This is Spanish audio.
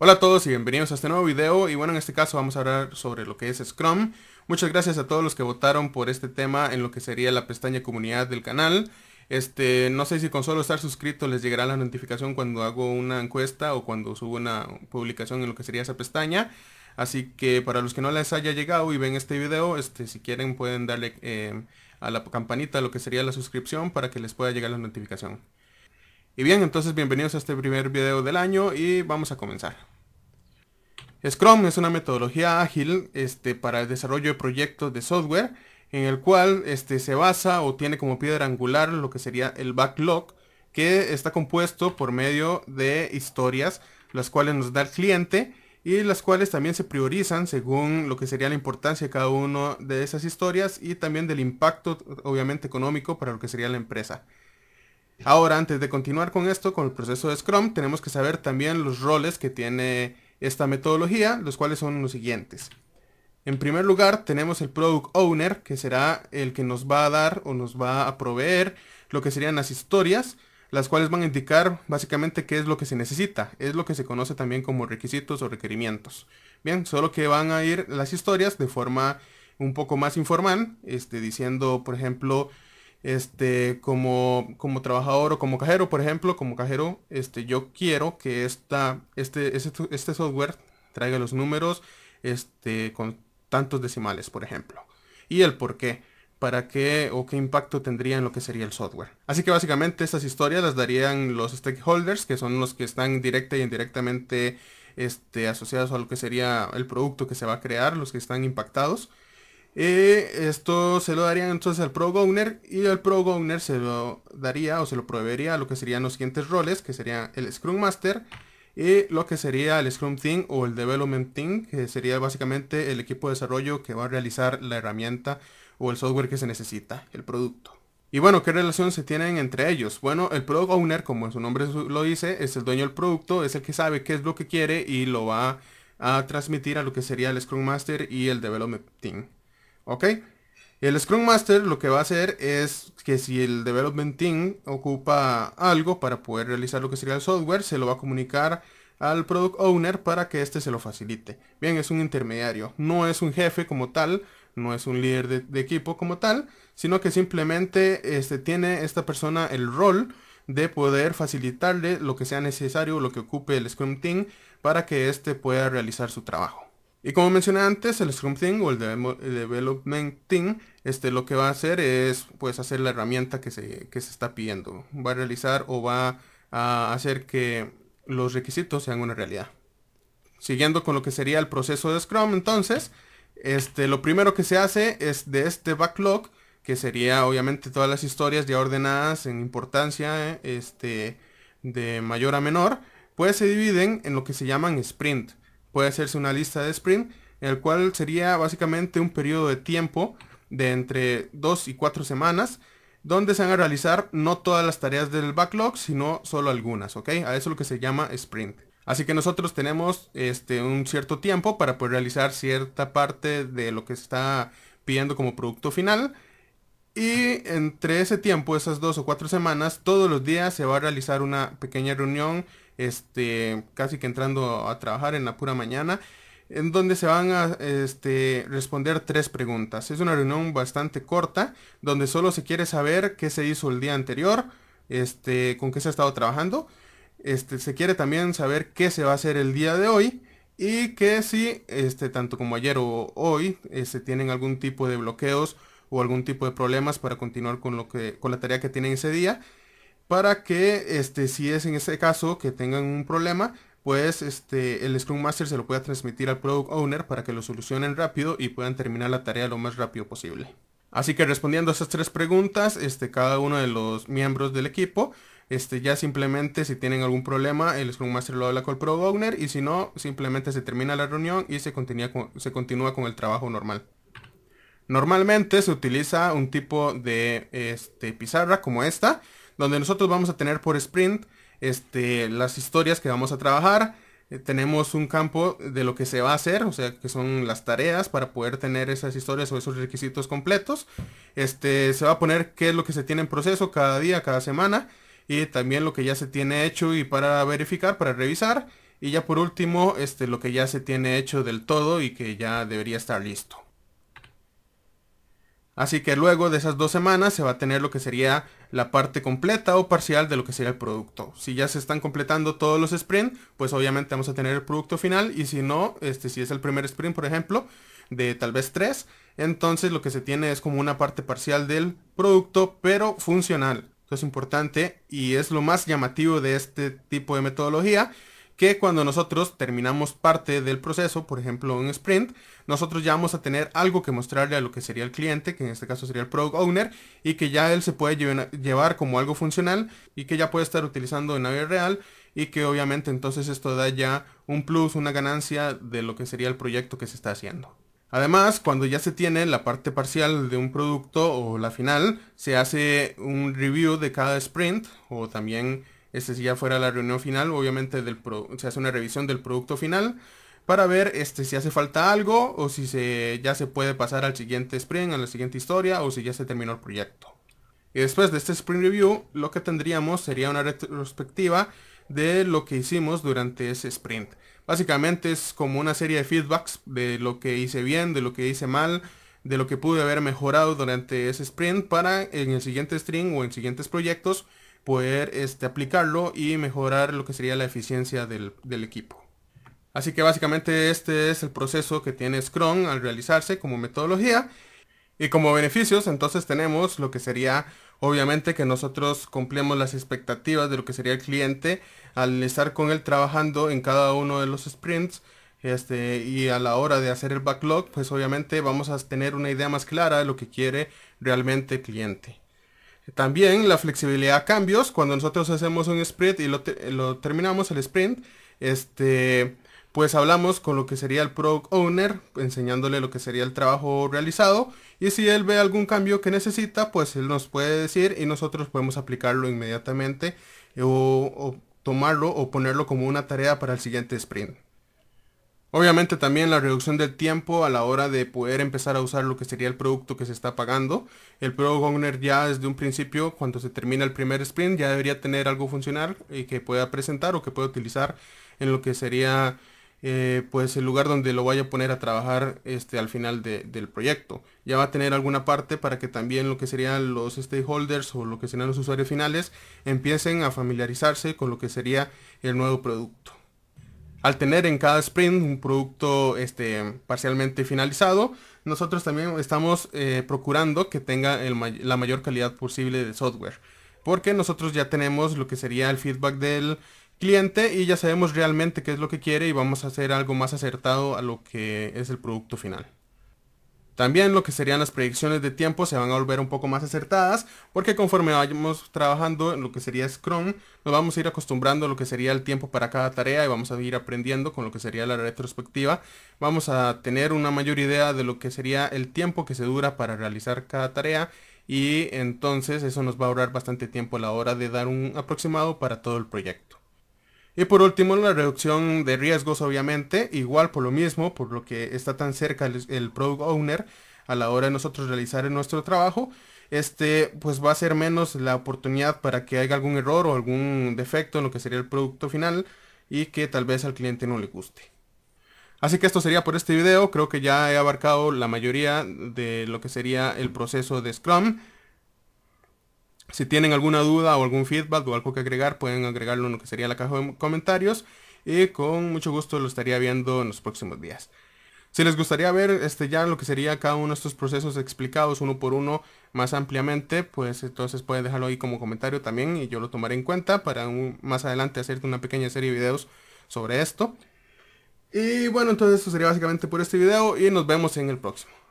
Hola a todos y bienvenidos a este nuevo video y bueno en este caso vamos a hablar sobre lo que es Scrum. Muchas gracias a todos los que votaron por este tema en lo que sería la pestaña comunidad del canal. Este, no sé si con solo estar suscrito les llegará la notificación cuando hago una encuesta o cuando subo una publicación en lo que sería esa pestaña. Así que para los que no les haya llegado y ven este video, este, si quieren pueden darle eh, a la campanita lo que sería la suscripción para que les pueda llegar la notificación. Y bien, entonces bienvenidos a este primer video del año y vamos a comenzar. Scrum es una metodología ágil este, para el desarrollo de proyectos de software en el cual este, se basa o tiene como piedra angular lo que sería el backlog que está compuesto por medio de historias las cuales nos da el cliente y las cuales también se priorizan según lo que sería la importancia de cada una de esas historias y también del impacto obviamente económico para lo que sería la empresa. Ahora, antes de continuar con esto, con el proceso de Scrum, tenemos que saber también los roles que tiene esta metodología, los cuales son los siguientes. En primer lugar, tenemos el Product Owner, que será el que nos va a dar o nos va a proveer lo que serían las historias, las cuales van a indicar básicamente qué es lo que se necesita. Es lo que se conoce también como requisitos o requerimientos. Bien, solo que van a ir las historias de forma un poco más informal, este, diciendo, por ejemplo, este, como, trabajador o como cajero, por ejemplo, como cajero, este, yo quiero que este, este, software traiga los números este, con tantos decimales, por ejemplo. Y el por qué, para qué o qué impacto tendría en lo que sería el software. Así que básicamente estas historias las darían los stakeholders, que son los que están directa y indirectamente este, asociados a lo que sería el producto que se va a crear, los que están impactados. Y esto se lo darían entonces al Pro y el Pro se lo daría o se lo proveería a lo que serían los siguientes roles, que sería el Scrum Master y lo que sería el Scrum Team o el Development Team, que sería básicamente el equipo de desarrollo que va a realizar la herramienta o el software que se necesita, el producto. Y bueno, ¿qué relación se tienen entre ellos? Bueno, el Product como su nombre lo dice, es el dueño del producto, es el que sabe qué es lo que quiere y lo va a transmitir a lo que sería el Scrum Master y el Development Team. ¿Ok? El Scrum Master lo que va a hacer es que si el Development Team ocupa algo para poder realizar lo que sería el software, se lo va a comunicar al Product Owner para que éste se lo facilite. Bien, es un intermediario, no es un jefe como tal, no es un líder de, equipo como tal, sino que simplemente este, tiene esta persona el rol de poder facilitarle lo que sea necesario, lo que ocupe el Scrum Team, para que éste pueda realizar su trabajo. Y como mencioné antes, el Scrum Thing o el, Development Team, este, lo que va a hacer es pues, hacer la herramienta que se, se está pidiendo. Va a realizar o va a hacer que los requisitos sean una realidad. Siguiendo con lo que sería el proceso de Scrum, entonces, este, lo primero que se hace es de este backlog, que sería obviamente todas las historias ya ordenadas en importancia este, de mayor a menor, pues se dividen en lo que se llaman sprint puede hacerse una lista de sprint, en el cual sería básicamente un periodo de tiempo de entre 2 y 4 semanas, donde se van a realizar no todas las tareas del backlog, sino solo algunas, ¿ok? A eso es lo que se llama sprint. Así que nosotros tenemos este, un cierto tiempo para poder realizar cierta parte de lo que se está pidiendo como producto final. Y entre ese tiempo, esas dos o cuatro semanas, todos los días se va a realizar una pequeña reunión este, casi que entrando a trabajar en la pura mañana, en donde se van a este, responder tres preguntas. Es una reunión bastante corta, donde solo se quiere saber qué se hizo el día anterior, este, con qué se ha estado trabajando. Este, se quiere también saber qué se va a hacer el día de hoy y que si, este, tanto como ayer o hoy, se este, tienen algún tipo de bloqueos o algún tipo de problemas para continuar con, lo que, con la tarea que tienen ese día para que este, si es en ese caso que tengan un problema, pues este, el Scrum Master se lo pueda transmitir al Product Owner para que lo solucionen rápido y puedan terminar la tarea lo más rápido posible. Así que respondiendo a esas tres preguntas, este, cada uno de los miembros del equipo, este, ya simplemente si tienen algún problema, el Scrum Master lo habla con el Product Owner y si no, simplemente se termina la reunión y se continúa con, se continúa con el trabajo normal. Normalmente se utiliza un tipo de este, pizarra como esta, donde nosotros vamos a tener por sprint este, las historias que vamos a trabajar. Eh, tenemos un campo de lo que se va a hacer, o sea, que son las tareas para poder tener esas historias o esos requisitos completos. Este, se va a poner qué es lo que se tiene en proceso cada día, cada semana, y también lo que ya se tiene hecho y para verificar, para revisar. Y ya por último, este, lo que ya se tiene hecho del todo y que ya debería estar listo. Así que luego de esas dos semanas se va a tener lo que sería la parte completa o parcial de lo que sería el producto. Si ya se están completando todos los sprints, pues obviamente vamos a tener el producto final. Y si no, este, si es el primer sprint, por ejemplo, de tal vez tres, entonces lo que se tiene es como una parte parcial del producto, pero funcional. Esto es importante y es lo más llamativo de este tipo de metodología que cuando nosotros terminamos parte del proceso, por ejemplo un sprint, nosotros ya vamos a tener algo que mostrarle a lo que sería el cliente, que en este caso sería el product owner, y que ya él se puede llevar como algo funcional y que ya puede estar utilizando en la vida real y que obviamente entonces esto da ya un plus, una ganancia de lo que sería el proyecto que se está haciendo. Además, cuando ya se tiene la parte parcial de un producto o la final, se hace un review de cada sprint o también este, si ya fuera la reunión final, obviamente se hace una revisión del producto final para ver este, si hace falta algo o si ya se puede pasar al siguiente sprint, a la siguiente historia o si ya se terminó el proyecto. Y después de este sprint review, lo que tendríamos sería una retrospectiva de lo que hicimos durante ese sprint. Básicamente es como una serie de feedbacks de lo que hice bien, de lo que hice mal, de lo que pude haber mejorado durante ese sprint para en el siguiente string o en siguientes proyectos poder este, aplicarlo y mejorar lo que sería la eficiencia del, equipo. Así que básicamente este es el proceso que tiene Scrum al realizarse como metodología. Y como beneficios entonces tenemos lo que sería obviamente que nosotros cumplimos las expectativas de lo que sería el cliente al estar con él trabajando en cada uno de los sprints. Este, y a la hora de hacer el backlog, pues obviamente vamos a tener una idea más clara de lo que quiere realmente el cliente. También la flexibilidad a cambios, cuando nosotros hacemos un sprint y lo, terminamos el sprint, este, pues hablamos con lo que sería el product owner, enseñándole lo que sería el trabajo realizado y si él ve algún cambio que necesita, pues él nos puede decir y nosotros podemos aplicarlo inmediatamente eh, o tomarlo o ponerlo como una tarea para el siguiente sprint. Obviamente también la reducción del tiempo a la hora de poder empezar a usar lo que sería el producto que se está pagando. El Product Owner ya desde un principio, cuando se termina el primer sprint, ya debería tener algo funcional y eh, que pueda presentar o que pueda utilizar en lo que sería eh, pues el lugar donde lo vaya a poner a trabajar este, al final del proyecto. Ya va a tener alguna parte para que también lo que serían los stakeholders o lo que serían los usuarios finales empiecen a familiarizarse con lo que sería el nuevo producto al tener en cada sprint un producto este, parcialmente finalizado, nosotros también estamos eh, procurando que tenga la mayor calidad posible de software. Porque nosotros ya tenemos lo que sería el feedback del cliente y ya sabemos realmente qué es lo que quiere y vamos a hacer algo más acertado a lo que es el producto final. También lo que serían las predicciones de tiempo se van a volver un poco más acertadas porque conforme vayamos trabajando en lo que sería Scrum, nos vamos a ir acostumbrando a lo que sería el tiempo para cada tarea y vamos a ir aprendiendo con lo que sería la retrospectiva. Vamos a tener una mayor idea de lo que sería el tiempo que se dura para realizar cada tarea y entonces eso nos va a ahorrar bastante tiempo a la hora de dar un aproximado para todo el proyecto. Y por último, la reducción de riesgos, obviamente, igual por lo mismo, por lo que está tan cerca el, product owner a la hora de nosotros realizar nuestro trabajo, este, pues va a ser menos la oportunidad para que haya algún error o algún defecto en lo que sería el producto final y que tal vez al cliente no le guste. Así que esto sería por este video, creo que ya he abarcado la mayoría de lo que sería el proceso de Scrum. Si tienen alguna duda o algún feedback o algo que agregar, pueden agregarlo en lo que sería la caja de comentarios. Y con mucho gusto lo estaría viendo en los próximos días. Si les gustaría ver este, ya lo que sería cada uno de estos procesos explicados uno por uno más ampliamente, pues entonces pueden dejarlo ahí como comentario también y yo lo tomaré en cuenta para más adelante hacerte una pequeña serie de videos sobre esto. Y bueno, entonces eso sería básicamente por este video y nos vemos en el próximo.